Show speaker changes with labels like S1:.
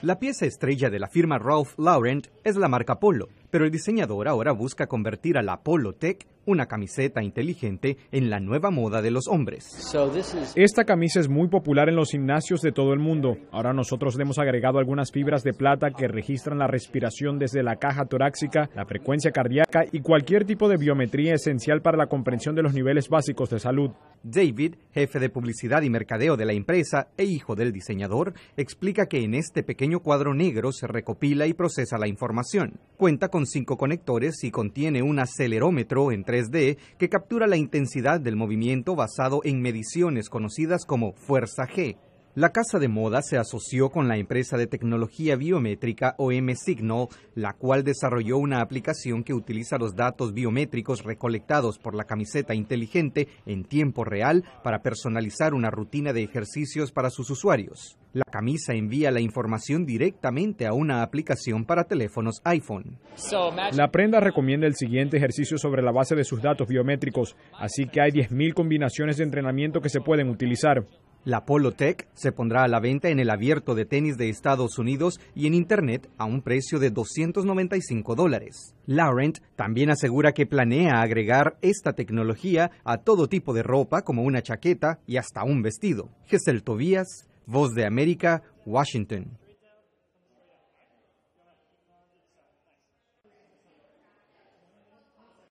S1: La pieza estrella de la firma Ralph Lauren es la marca Polo, pero el diseñador
S2: ahora busca convertir a la Polo Tech, una camiseta inteligente, en la nueva moda de los hombres. Esta camisa es muy popular en los gimnasios de todo el mundo. Ahora nosotros le hemos agregado algunas fibras de plata que registran la respiración desde la caja torácica, la frecuencia cardíaca y cualquier tipo de biometría esencial para la comprensión de los niveles básicos de salud. David, jefe de publicidad y mercadeo de la empresa e hijo del diseñador, explica que
S1: en este pequeño cuadro negro se recopila y procesa la información. Cuenta con con cinco conectores y contiene un acelerómetro en 3D que captura la intensidad del movimiento basado en mediciones conocidas como fuerza G. La casa de moda se asoció con la empresa de tecnología biométrica OM Signal, la cual desarrolló una aplicación que utiliza los datos biométricos recolectados por la camiseta inteligente en tiempo real para personalizar una rutina de ejercicios para sus usuarios. La camisa envía la
S2: información directamente a una aplicación para teléfonos iPhone. La prenda recomienda el siguiente ejercicio sobre la base de sus datos biométricos, así que hay 10.000 combinaciones de entrenamiento que se pueden utilizar. La Polo Tech se pondrá a la venta en el abierto de tenis de
S1: Estados Unidos y en Internet a un precio de 295 dólares. Laurent también asegura que planea agregar esta tecnología a todo tipo de ropa como una chaqueta y hasta un vestido. Gesell Tobías, Voz de América, Washington.